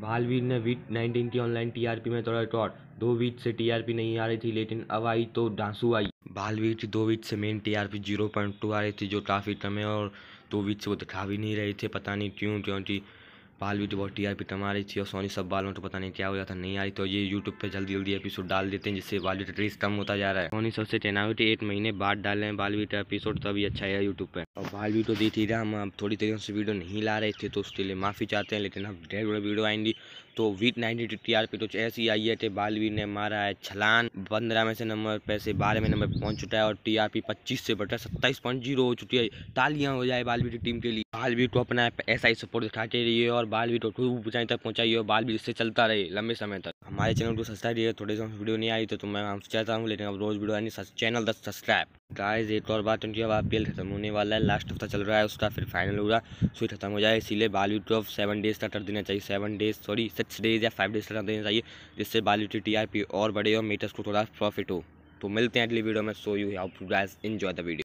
भालवीर ने वीट 19 की online TRP में तोड़ा रिकॉर्ड दो वीट से टीआरपी नहीं आ रही थी लेकिन अब आई तो डांसू आई भालवीर की दो वीट से main TRP zero point two आ रही थी जो काफ़ी कम है और दो वीट से वो दिखा भी नहीं रही थी पता नहीं क्यों क्योंकि बाल भी तो बहुत टी आर पी तो रही थी और सोनी सब बाल में तो पता नहीं क्या हो जाता नहीं आ रही तो ये यूट्यूब पे जल्दी जल्दी एपिसोड डाल देते हैं जिससे बालवीट रीच कम होता जा रहा है सोनी सबसे टेनाविटी एट महीने बाद डाल रहे हैं बालवीट एपिसोड अभी अच्छा है यूट्यूब पे और बाल वीडियो दी थी हम अब थोड़ी देर से वीडियो नहीं ला रहे थे तो उसके लिए माफ़ी चाहते हैं लेकिन अब डेढ़ बड़े वीडियो आएंगी तो week ninety two T R P तो ऐसी आई है बालवीर ने मारा है छलान पंद्रह में से नंबर पैसे बारह में नंबर पहुंच चुका है और टी आर पी पच्चीस से बढ़ा सत्ताईस पॉइंट जीरो हो चुकी है तालियां हो जाए बालवीर टीम के लिए बालवीर को अपना ऐसा ही सपोर्ट दिखाते रहिए और बाल भी टोटू ऊंचाई तक पहुँचाई और बाल भी इससे चलता रहे लंबे समय तक हमारे चैनल को सब्सक्राइब कीजिए थोड़े समय वीडियो नहीं आई तो, तो मैं हम चाहता हूँ लेकिन अब रोज़ वीडियो आनी चैनल दस सब्सक्राइब गाइस एक और बात उनकी अब आप खत्म होने वाला है लास्ट हफ्ता चल रहा है उसका फिर फाइनल हो रहा है खत्म हो जाए बाल यू ट्रॉफ सेवन डेज का कर देना चाहिए seven days sorry six days या फाइव डेज का कर देना चाहिए जिससे बाली यू टी और बढ़े और मीटर्स को थोड़ा प्रॉफिट हो तो मिलते हैं अगली वीडियो में so you have to guys enjoy the video